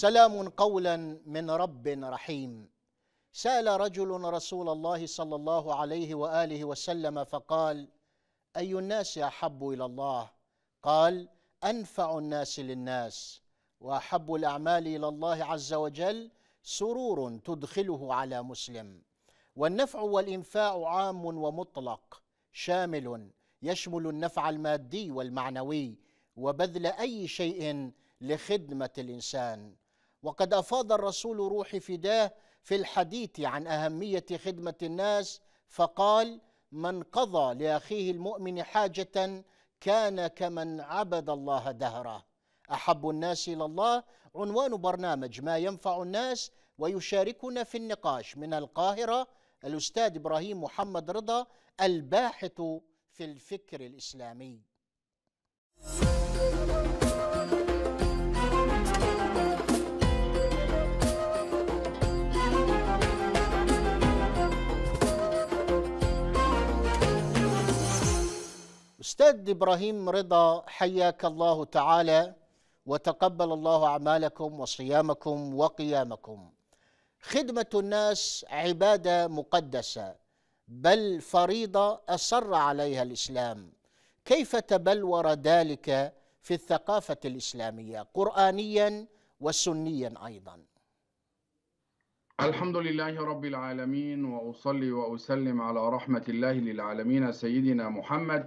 سلام قولا من رب رحيم سال رجل رسول الله صلى الله عليه واله وسلم فقال اي الناس احب الى الله قال انفع الناس للناس واحب الاعمال الى الله عز وجل سرور تدخله على مسلم والنفع والانفاع عام ومطلق شامل يشمل النفع المادي والمعنوي وبذل اي شيء لخدمه الانسان وقد أفاض الرسول روحي فداه في الحديث عن أهمية خدمة الناس فقال من قضى لأخيه المؤمن حاجة كان كمن عبد الله دهره أحب الناس إلى الله عنوان برنامج ما ينفع الناس ويشاركنا في النقاش من القاهرة الأستاذ إبراهيم محمد رضا الباحث في الفكر الإسلامي. الاستاذ ابراهيم رضا حياك الله تعالى وتقبل الله اعمالكم وصيامكم وقيامكم خدمه الناس عباده مقدسه بل فريضه اصر عليها الاسلام كيف تبلور ذلك في الثقافه الاسلاميه قرانيا وسنيا ايضا الحمد لله رب العالمين واصلي واسلم على رحمه الله للعالمين سيدنا محمد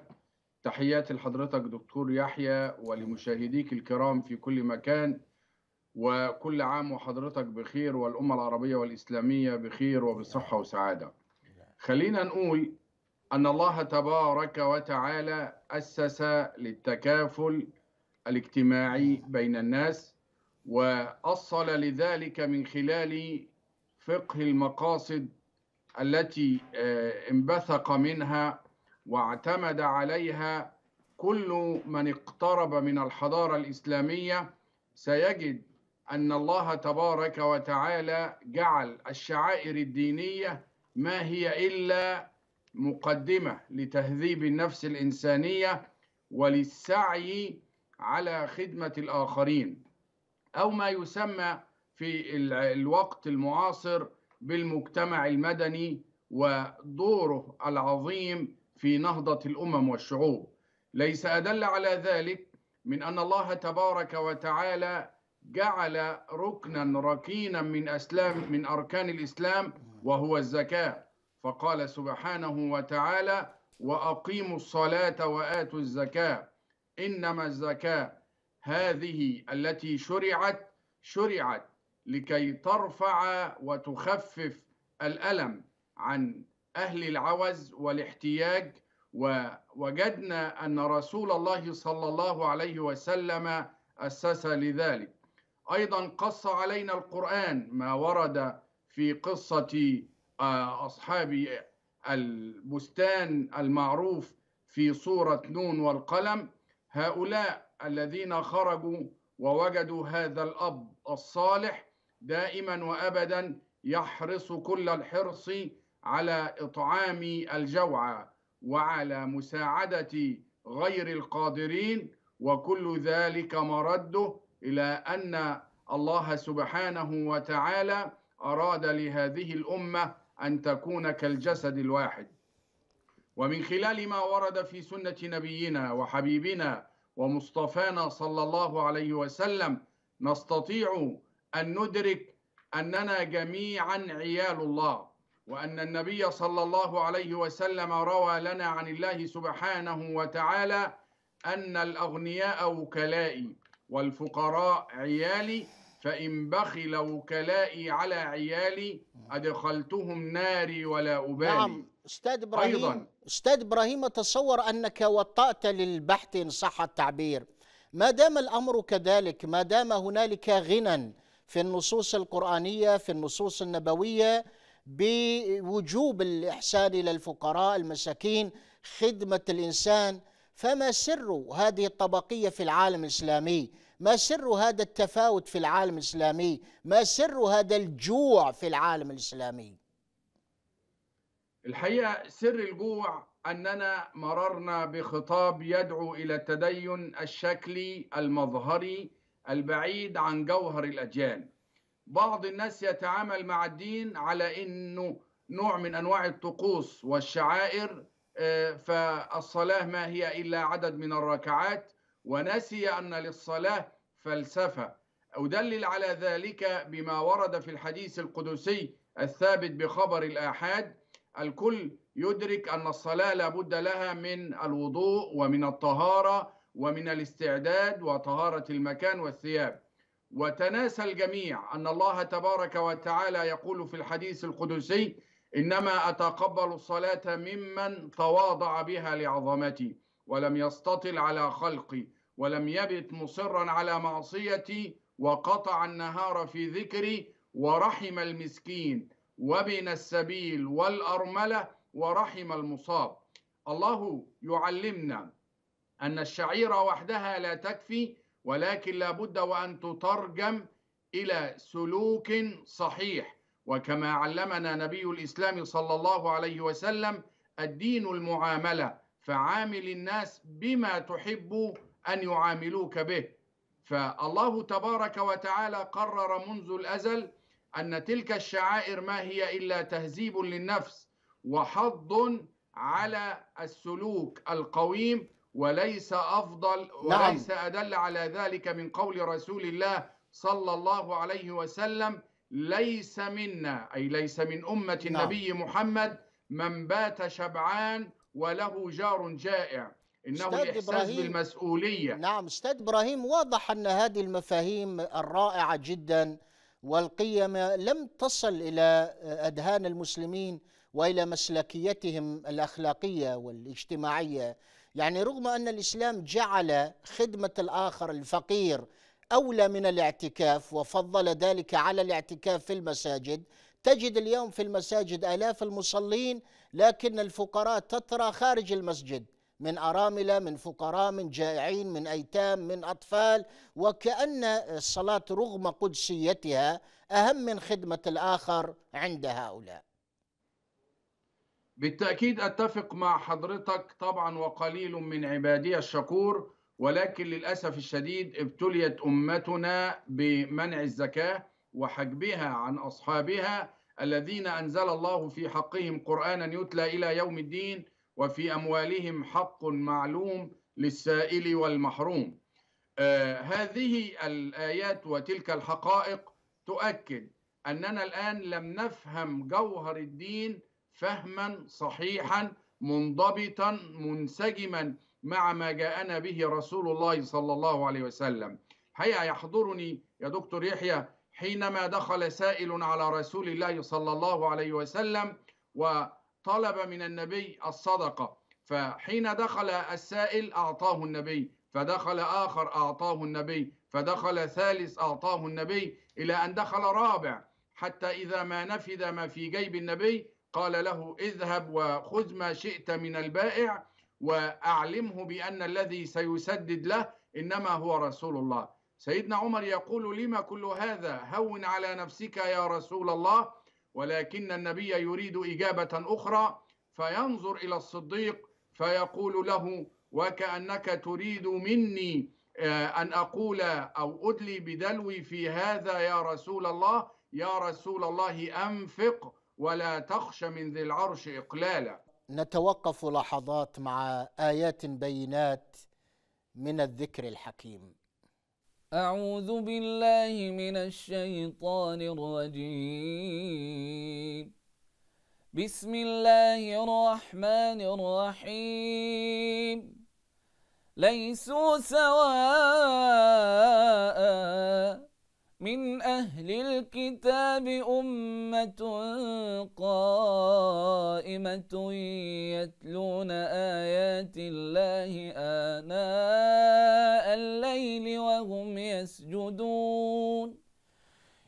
تحياتي لحضرتك دكتور يحيى ولمشاهديك الكرام في كل مكان وكل عام وحضرتك بخير والأمة العربية والإسلامية بخير وبصحة وسعادة خلينا نقول أن الله تبارك وتعالى أسس للتكافل الاجتماعي بين الناس وأصل لذلك من خلال فقه المقاصد التي آه، انبثق منها واعتمد عليها كل من اقترب من الحضارة الإسلامية سيجد أن الله تبارك وتعالى جعل الشعائر الدينية ما هي إلا مقدمة لتهذيب النفس الإنسانية وللسعي على خدمة الآخرين أو ما يسمى في الوقت المعاصر بالمجتمع المدني ودوره العظيم في نهضة الأمم والشعوب ليس أدل على ذلك من أن الله تبارك وتعالى جعل ركنا ركينا من أسلام من أركان الإسلام وهو الزكاة فقال سبحانه وتعالى وأقيموا الصلاة وآتوا الزكاة إنما الزكاة هذه التي شرعت شرعت لكي ترفع وتخفف الألم عن أهل العوز والاحتياج ووجدنا أن رسول الله صلى الله عليه وسلم أسس لذلك أيضا قص علينا القرآن ما ورد في قصة آه، أصحاب البستان المعروف في سورة نون والقلم هؤلاء الذين خرجوا ووجدوا هذا الأب الصالح دائما وأبدا يحرص كل الحرص على إطعام الجوع وعلى مساعدة غير القادرين وكل ذلك مرده إلى أن الله سبحانه وتعالى أراد لهذه الأمة أن تكون كالجسد الواحد ومن خلال ما ورد في سنة نبينا وحبيبنا ومصطفانا صلى الله عليه وسلم نستطيع أن ندرك أننا جميعا عيال الله وأن النبي صلى الله عليه وسلم روى لنا عن الله سبحانه وتعالى أن الأغنياء وكلائي والفقراء عيالي فإن بخل وكلائي على عيالي أدخلتهم ناري ولا أبالي نعم أستاذ إبراهيم أيضا أستاذ إبراهيم أتصور أنك وطأت للبحث إن صح التعبير ما دام الأمر كذلك ما دام هنالك غنى في النصوص القرآنية في النصوص النبوية بوجوب الإحسان إلى الفقراء المساكين خدمة الإنسان فما سر هذه الطبقية في العالم الإسلامي ما سر هذا التفاوت في العالم الإسلامي ما سر هذا الجوع في العالم الإسلامي الحقيقة سر الجوع أننا مررنا بخطاب يدعو إلى التدين الشكلي المظهري البعيد عن جوهر الأجيال بعض الناس يتعامل مع الدين على انه نوع من انواع الطقوس والشعائر آه، فالصلاه ما هي الا عدد من الركعات ونسي ان للصلاه فلسفه أدلل على ذلك بما ورد في الحديث القدسي الثابت بخبر الآحاد الكل يدرك أن الصلاة لابد لها من الوضوء ومن الطهارة ومن الاستعداد وطهارة المكان والثياب وتناسى الجميع أن الله تبارك وتعالى يقول في الحديث القدسي إنما أتقبل الصلاة ممن تواضع بها لعظمتي ولم يستطل على خلقي ولم يبت مصرا على معصيتي وقطع النهار في ذكري ورحم المسكين وبين السبيل والأرملة ورحم المصاب الله يعلمنا أن الشعيرة وحدها لا تكفي ولكن لابد وأن تترجم إلى سلوك صحيح وكما علمنا نبي الإسلام صلى الله عليه وسلم الدين المعاملة فعامل الناس بما تحب أن يعاملوك به فالله تبارك وتعالى قرر منذ الأزل أن تلك الشعائر ما هي إلا تهذيب للنفس وحض على السلوك القويم وليس أفضل نعم. وليس نعم. أدل على ذلك من قول رسول الله صلى الله عليه وسلم ليس منا أي ليس من أمة نعم. محمد من بات شبعان وله جار جائع إنه الإحساس إبراهيم. بالمسؤولية نعم أستاذ إبراهيم واضح أن هذه المفاهيم الرائعة جدا والقيم لم تصل إلى أذهان المسلمين وإلى مسلكيتهم الأخلاقية والاجتماعية يعني رغم أن الإسلام جعل خدمة الآخر الفقير أولى من الاعتكاف وفضل ذلك على الاعتكاف في المساجد تجد اليوم في المساجد آلاف المصلين لكن الفقراء تترى خارج المسجد من أراملة من فقراء من جائعين من أيتام من أطفال وكأن الصلاة رغم قدسيتها أهم من خدمة الآخر عند هؤلاء بالتأكيد أتفق مع حضرتك طبعا وقليل من عبادي الشكور ولكن للأسف الشديد ابتليت أمتنا بمنع الزكاة وحجبها عن أصحابها الذين أنزل الله في حقهم قرآنا يتلى إلى يوم الدين وفي أموالهم حق معلوم للسائل والمحروم آه هذه الآيات وتلك الحقائق تؤكد أننا الآن لم نفهم جوهر الدين فهما صحيحا منضبطا منسجما مع ما جاءنا به رسول الله صلى الله عليه وسلم حقيقة يحضرني يا دكتور يحيى حينما دخل سائل على رسول الله صلى الله عليه وسلم وطلب من النبي الصدقة فحين دخل السائل أعطاه النبي فدخل آخر أعطاه النبي فدخل ثالث أعطاه النبي إلى أن دخل رابع حتى إذا ما نفد ما في جيب النبي قال له اذهب وخذ ما شئت من البائع وأعلمه بأن الذي سيسدد له إنما هو رسول الله سيدنا عمر يقول لما كل هذا هون على نفسك يا رسول الله ولكن النبي يريد إجابة أخرى فينظر إلى الصديق فيقول له وكأنك تريد مني آه، أن أقول أو أدلي بدلوي في هذا يا رسول الله يا رسول الله أنفق ولا تخش من ذي العرش إقلالا نتوقف لحظات مع آيات بينات من الذكر الحكيم أعوذ بالله من الشيطان الرجيم بسم الله الرحمن الرحيم ليسوا سواء من أهل الكتاب أمة قائمة يتلون آيات الله آناء الليل وهم يسجدون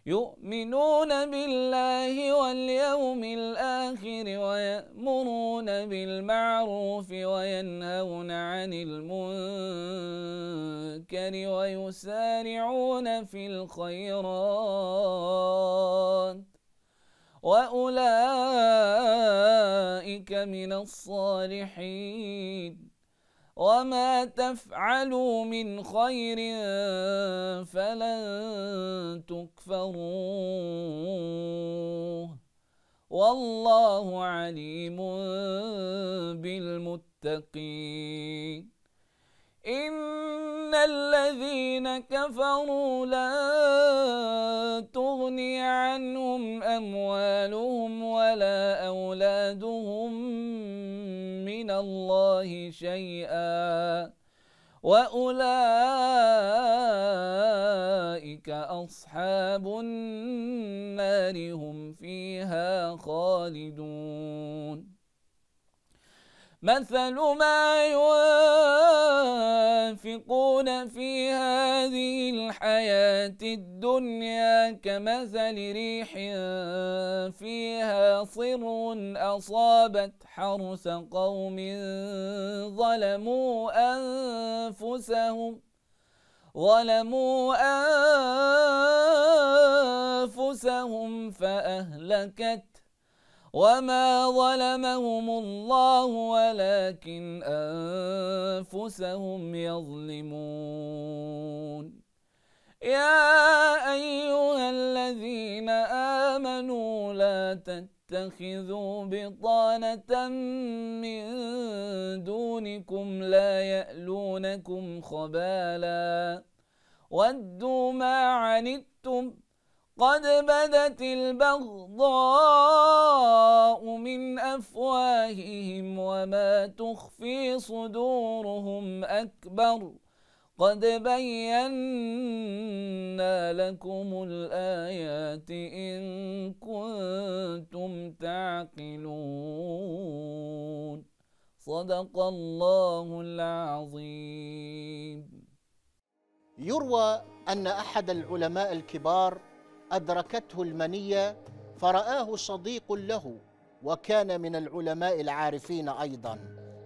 يؤمنون بالله واليوم الآخر ويأمرون بالمعروف وينهون عن المنكر المنكر ويسارعون في الخيرات وأولئك من الصالحين وما تفعلوا من خير فلن تكفروه والله عليم بالمتقين إن الذين كفروا لا تغني عنهم أموالهم ولا أولادهم من الله شيئا وأولئك أصحاب النار هم فيها خالدون مثل ما ينفقون في هذه الحياة الدنيا كمثل ريح فيها صر أصابت حرث قوم ظلموا أنفسهم ظلموا أنفسهم فأهلكت وما ظلمهم الله ولكن أنفسهم يظلمون يا أيها الذين آمنوا لا تتخذوا بطانة من دونكم لا يألونكم خبالا ودوا ما عنتم قد بدت البغضاء من أفواههم وما تخفي صدورهم أكبر قد بينا لكم الآيات إن كنتم تعقلون صدق الله العظيم يروى أن أحد العلماء الكبار أدركته المنية فرآه صديق له وكان من العلماء العارفين أيضا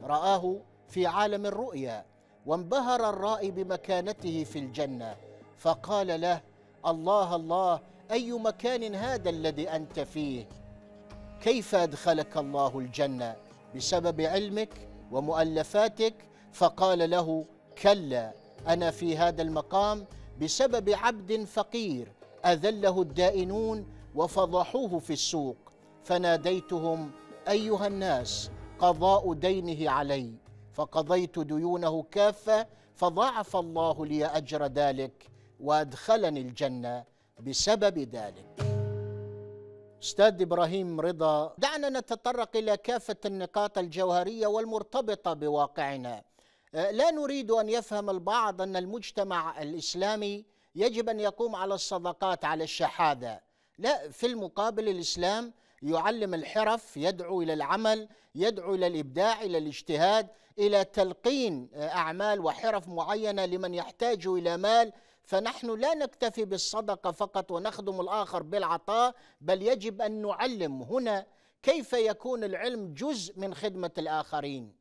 رآه في عالم الرؤيا وانبهر الرائي بمكانته في الجنة فقال له الله الله أي مكان هذا الذي أنت فيه كيف أدخلك الله الجنة بسبب علمك ومؤلفاتك فقال له كلا أنا في هذا المقام بسبب عبد فقير اذله الدائنون وفضحوه في السوق فناديتهم ايها الناس قضاء دينه علي فقضيت ديونه كافه فضاعف الله لي اجر ذلك وادخلني الجنه بسبب ذلك استاذ ابراهيم رضا دعنا نتطرق الى كافه النقاط الجوهريه والمرتبطه بواقعنا أه، لا نريد ان يفهم البعض ان المجتمع الاسلامي يجب أن يقوم على الصدقات على الشحاذة لا في المقابل الإسلام يعلم الحرف يدعو إلى العمل يدعو إلى الإبداع إلى الاجتهاد إلى تلقين آه، أعمال وحرف معينة لمن يحتاج إلى مال فنحن لا نكتفي بالصدقة فقط ونخدم الآخر بالعطاء بل يجب أن نعلم هنا كيف يكون العلم جزء من خدمة الآخرين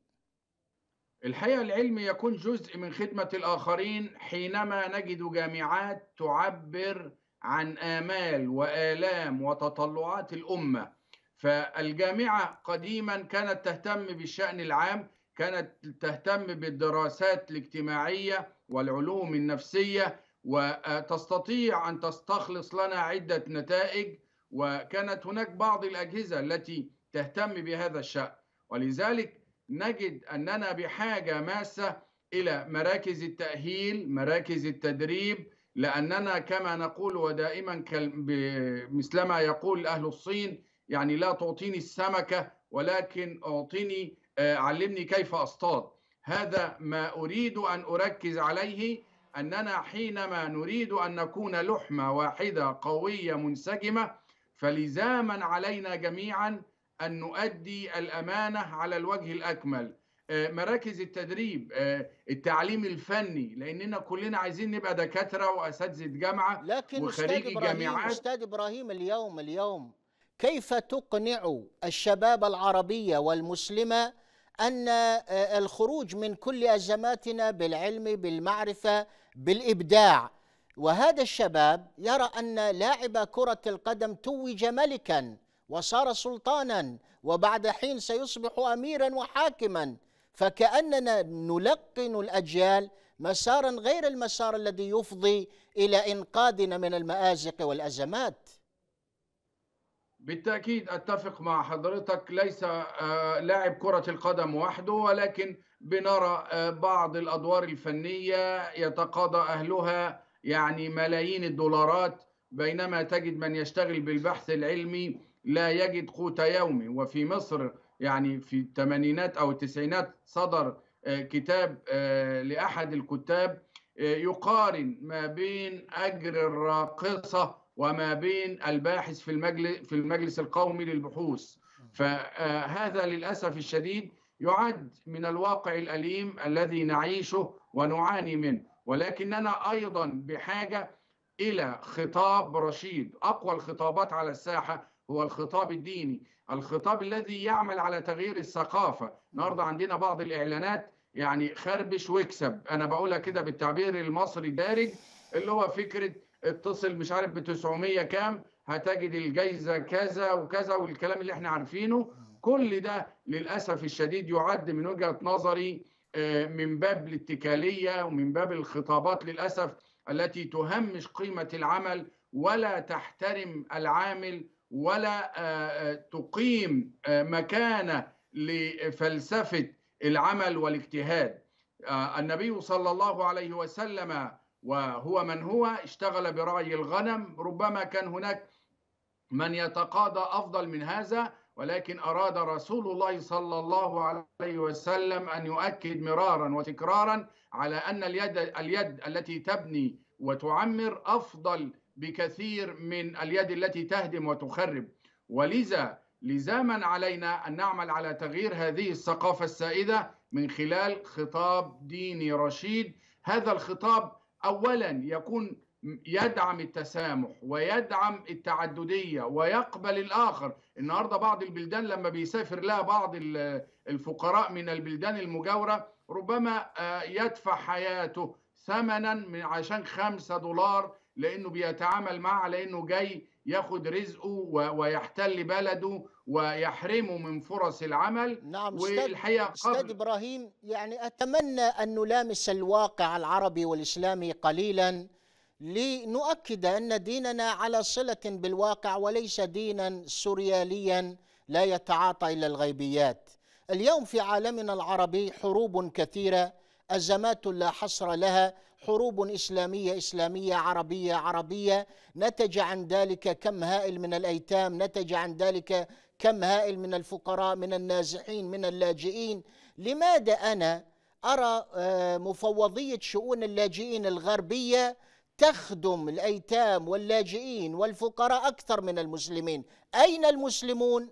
الحقيقة العلم يكون جزء من خدمة الآخرين حينما نجد جامعات تعبر عن آمال وآلام وتطلعات الأمة فالجامعة قديما كانت تهتم بالشأن العام كانت تهتم بالدراسات الاجتماعية والعلوم النفسية وتستطيع أن تستخلص لنا عدة نتائج وكانت هناك بعض الأجهزة التي تهتم بهذا الشأن ولذلك نجد أننا بحاجة ماسة إلى مراكز التأهيل مراكز التدريب لأننا كما نقول ودائما مثلما يقول أهل الصين يعني لا تعطيني السمكة ولكن أعطيني آه، علمني كيف أصطاد هذا ما أريد أن أركز عليه أننا حينما نريد أن نكون لحمة واحدة قوية منسجمة فلزاما علينا جميعا أن نؤدي الأمانة على الوجه الأكمل آه، مراكز التدريب آه، التعليم الفني لاننا كلنا عايزين نبقى دكاتره واساتذه جامعه لكن وخريجي جامعات استاذ ابراهيم اليوم اليوم كيف تقنع الشباب العربيه والمسلمه ان آه، الخروج من كل ازماتنا بالعلم بالمعرفه بالابداع وهذا الشباب يرى ان لاعب كره القدم توج ملكا وصار سلطانا وبعد حين سيصبح اميرا وحاكما فكاننا نلقن الاجيال مسارا غير المسار الذي يفضي الى انقاذنا من المازق والازمات بالتاكيد اتفق مع حضرتك ليس آه، لاعب كره القدم وحده ولكن بنرى آه، بعض الادوار الفنيه يتقاضى اهلها يعني ملايين الدولارات بينما تجد من يشتغل بالبحث العلمي لا يجد قوت يومه وفي مصر يعني في الثمانينات أو التسعينات صدر آه، كتاب آه، لأحد الكتاب آه، يقارن ما بين أجر الراقصة وما بين الباحث في المجلس في المجلس القومي للبحوث فهذا للأسف الشديد يعد من الواقع الأليم الذي نعيشه ونعاني منه ولكننا أيضا بحاجة إلى خطاب رشيد أقوى الخطابات على الساحة هو الخطاب الديني الخطاب الذي يعمل على تغيير الثقافة النهاردة عندنا بعض الإعلانات يعني خربش واكسب أنا بقولها كده بالتعبير المصري الدارج اللي هو فكرة اتصل مش عارف بتسعمية كام هتجد الجايزة كذا وكذا والكلام اللي احنا عارفينه كل ده للأسف الشديد يعد من وجهة نظري آه، من باب الاتكالية ومن باب الخطابات للأسف التي تهمش قيمة العمل ولا تحترم العامل ولا آه، آه، تقيم آه، مكانه لفلسفه العمل والاجتهاد النبي صلى الله عليه وسلم وهو من هو اشتغل برعي الغنم ربما كان هناك من يتقاضى افضل من هذا ولكن اراد رسول الله صلى الله عليه وسلم ان يؤكد مرارا وتكرارا على ان اليد اليد التي تبني وتعمر افضل بكثير من اليد التي تهدم وتخرب ولذا لزاما علينا أن نعمل على تغيير هذه الثقافة السائدة من خلال خطاب ديني رشيد هذا الخطاب أولا يكون يدعم التسامح ويدعم التعددية ويقبل الآخر النهاردة بعض البلدان لما بيسافر لها بعض الفقراء من البلدان المجاورة ربما آه، يدفع حياته ثمنا من عشان خمسة دولار لانه بيتعامل معه لانه جاي ياخد رزقه ويحتل بلده ويحرمه من فرص العمل نعم والحقيقه استاذ ابراهيم يعني اتمنى ان نلامس الواقع العربي والاسلامي قليلا لنؤكد ان ديننا على صله بالواقع وليس دينا سرياليا لا يتعاطى الا الغيبيات. اليوم في عالمنا العربي حروب كثيره ازمات لا حصر لها حروب اسلاميه اسلاميه عربيه عربيه نتج عن ذلك كم هائل من الايتام نتج عن ذلك كم هائل من الفقراء من النازحين من اللاجئين لماذا انا ارى آه، مفوضيه شؤون اللاجئين الغربيه تخدم الايتام واللاجئين والفقراء اكثر من المسلمين اين المسلمون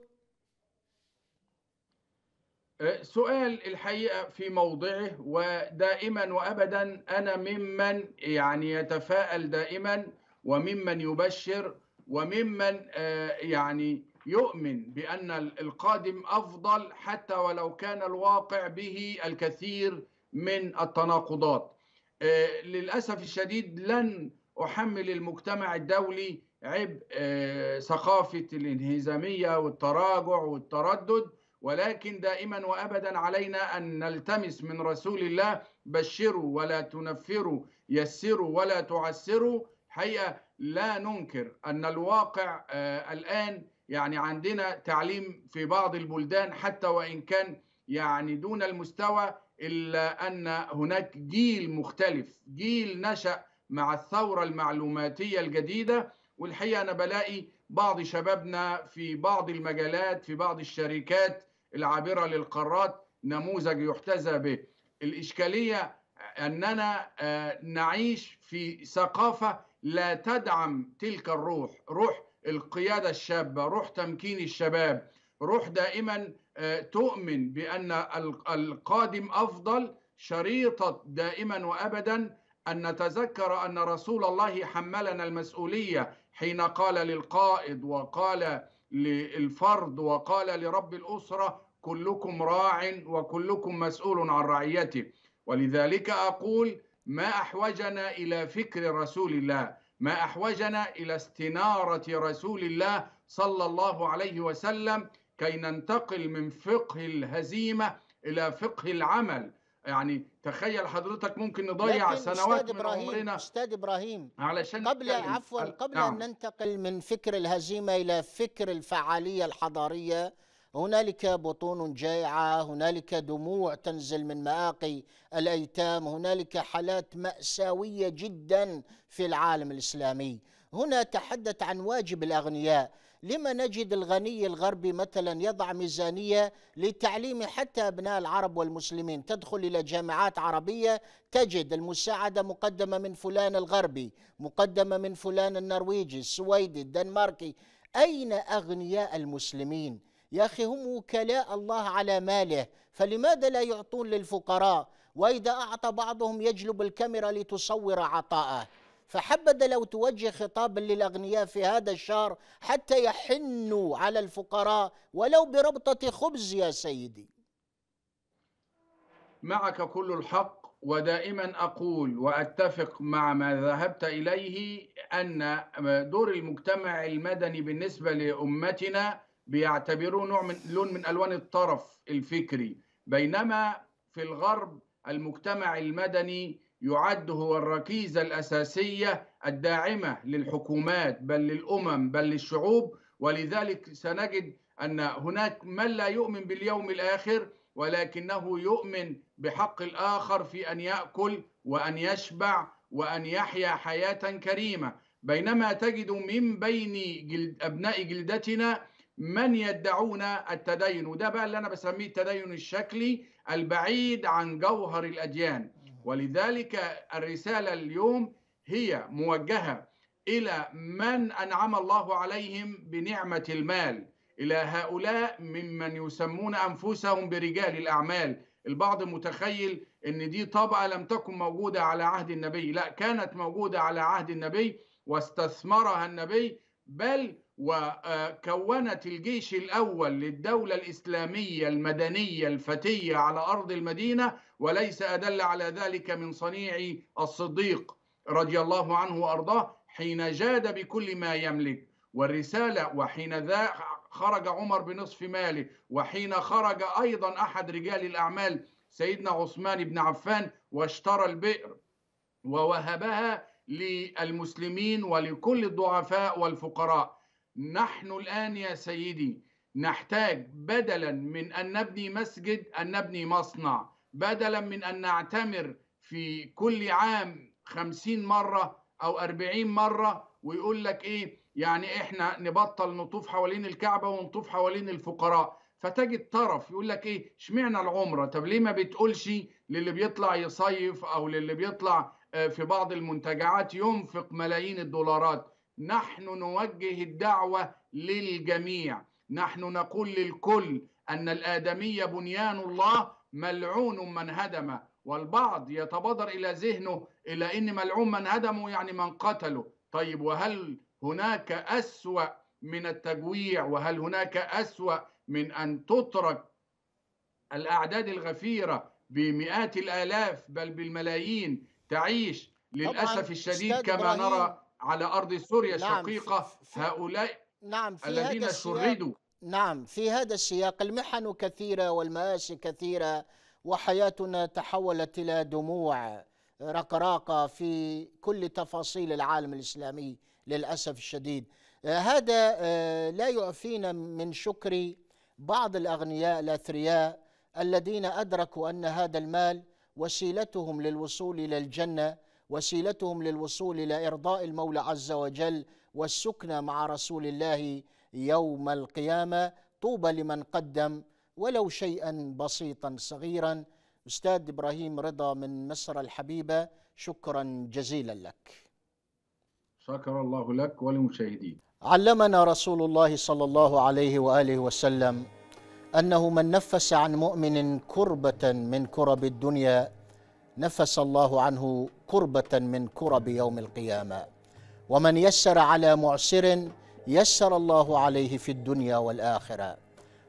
سؤال الحقيقه في موضعه ودائما وابدا انا ممن يعني يتفائل دائما وممن يبشر وممن آه، يعني يؤمن بان القادم افضل حتى ولو كان الواقع به الكثير من التناقضات آه، للاسف الشديد لن احمل المجتمع الدولي عبء آه، ثقافه الانهزاميه والتراجع والتردد ولكن دائما وابدا علينا ان نلتمس من رسول الله بشروا ولا تنفروا يسروا ولا تعسروا حقيقه لا ننكر ان الواقع آه، الان يعني عندنا تعليم في بعض البلدان حتى وان كان يعني دون المستوى الا ان هناك جيل مختلف جيل نشا مع الثوره المعلوماتيه الجديده والحقيقه انا بلاقي بعض شبابنا في بعض المجالات في بعض الشركات العابرة للقارات نموذج يحتذى به الإشكالية أننا آه، نعيش في ثقافة لا تدعم تلك الروح روح القيادة الشابة روح تمكين الشباب روح دائما آه، تؤمن بأن القادم أفضل شريطة دائما وأبدا أن نتذكر أن رسول الله حملنا المسؤولية حين قال للقائد وقال للفرد وقال لرب الأسرة كلكم راع وكلكم مسؤول عن رعيته ولذلك أقول ما أحوجنا إلى فكر رسول الله ما أحوجنا إلى استنارة رسول الله صلى الله عليه وسلم كي ننتقل من فقه الهزيمة إلى فقه العمل يعني تخيل حضرتك ممكن نضيع سنوات من عمرنا استاذ ابراهيم علشان قبل عفوا آه. قبل نعم. ان ننتقل من فكر الهزيمه الى فكر الفعاليه الحضاريه هنالك بطون جائعه هنالك دموع تنزل من مآقي الايتام هنالك حالات ماساويه جدا في العالم الاسلامي هنا تحدث عن واجب الاغنياء لما نجد الغني الغربي مثلا يضع ميزانية لتعليم حتى أبناء العرب والمسلمين تدخل إلى جامعات عربية تجد المساعدة مقدمة من فلان الغربي مقدمة من فلان النرويجي السويدي الدنماركي أين أغنياء المسلمين يا أخي هم وكلاء الله على ماله فلماذا لا يعطون للفقراء وإذا أعطى بعضهم يجلب الكاميرا لتصور عطاءه فحبذا لو توجه خطابا للاغنياء في هذا الشهر حتى يحنوا على الفقراء ولو بربطه خبز يا سيدي. معك كل الحق ودائما اقول واتفق مع ما ذهبت اليه ان دور المجتمع المدني بالنسبه لامتنا بيعتبروه نوع من لون من الوان الطرف الفكري بينما في الغرب المجتمع المدني يعد هو الركيزة الأساسية الداعمة للحكومات بل للأمم بل للشعوب ولذلك سنجد أن هناك من لا يؤمن باليوم الآخر ولكنه يؤمن بحق الآخر في أن يأكل وأن يشبع وأن يحيا حياة كريمة بينما تجد من بين جلد أبناء جلدتنا من يدعون التدين وده بقى اللي أنا بسميه التدين الشكلي البعيد عن جوهر الأديان ولذلك الرسالة اليوم هي موجهة إلى من أنعم الله عليهم بنعمة المال إلى هؤلاء ممن يسمون أنفسهم برجال الأعمال البعض متخيل أن دي طبقة لم تكن موجودة على عهد النبي لا كانت موجودة على عهد النبي واستثمرها النبي بل وكونت الجيش الأول للدولة الإسلامية المدنية الفتية على أرض المدينة وليس أدل على ذلك من صنيع الصديق رضي الله عنه وأرضاه حين جاد بكل ما يملك والرسالة وحين ذا خرج عمر بنصف ماله وحين خرج أيضا أحد رجال الأعمال سيدنا عثمان بن عفان واشترى البئر ووهبها للمسلمين ولكل الضعفاء والفقراء نحن الآن يا سيدي نحتاج بدلا من أن نبني مسجد أن نبني مصنع بدلا من أن نعتمر في كل عام خمسين مرة أو أربعين مرة ويقول لك إيه يعني إحنا نبطل نطوف حوالين الكعبة ونطوف حوالين الفقراء فتجد طرف يقول لك ايه اشمعنى العمره طب ليه ما بتقولش للي بيطلع يصيف او للي بيطلع آه، في بعض المنتجعات ينفق ملايين الدولارات نحن نوجه الدعوة للجميع نحن نقول للكل أن الآدمية بنيان الله ملعون من هدم والبعض يتبادر إلى ذهنه إلى أن ملعون من هدمه يعني من قتله طيب وهل هناك أسوأ من التجويع وهل هناك أسوأ من أن تترك الأعداد الغفيرة بمئات الآلاف بل بالملايين تعيش للأسف الشديد كما نرى على أرض سوريا نعم هؤلاء نعم في الذين هذا شردوا نعم في هذا السياق المحن كثيرة والمآسي كثيرة وحياتنا تحولت إلى دموع رقراقة في كل تفاصيل العالم الإسلامي للأسف الشديد آه، هذا آه، لا يعفينا من شكر بعض الأغنياء الأثرياء الذين أدركوا أن هذا المال وسيلتهم للوصول إلى الجنة وسيلتهم للوصول إلى إرضاء المولى عز وجل والسكنى مع رسول الله يوم القيامة طوبى لمن قدم ولو شيئا بسيطا صغيرا أستاذ إبراهيم رضا من مصر الحبيبة شكرا جزيلا لك شكر الله لك وللمشاهدين علمنا رسول الله صلى الله عليه وآله وسلم أنه من نفس عن مؤمن كربة من كرب الدنيا نفس الله عنه كربة من كرب يوم القيامة ومن يسر على معسر يسر الله عليه في الدنيا والآخرة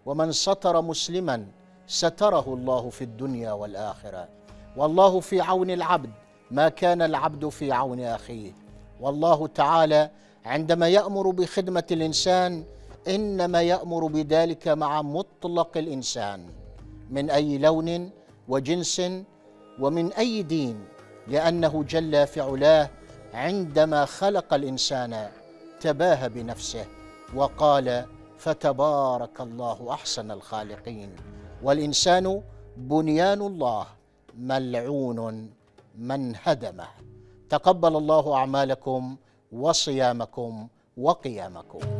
ومن ستر مسلما ستره الله في الدنيا والآخرة والله في عون العبد ما كان العبد في عون أخيه والله تعالى عندما يأمر بخدمة الإنسان إنما يأمر بذلك مع مطلق الإنسان من أي لون وجنس ومن أي دين لأنه جل في علاه عندما خلق الإنسان تباهى بنفسه وقال فتبارك الله أحسن الخالقين والإنسان بنيان الله ملعون من هدمه تقبل الله أعمالكم وصيامكم وقيامكم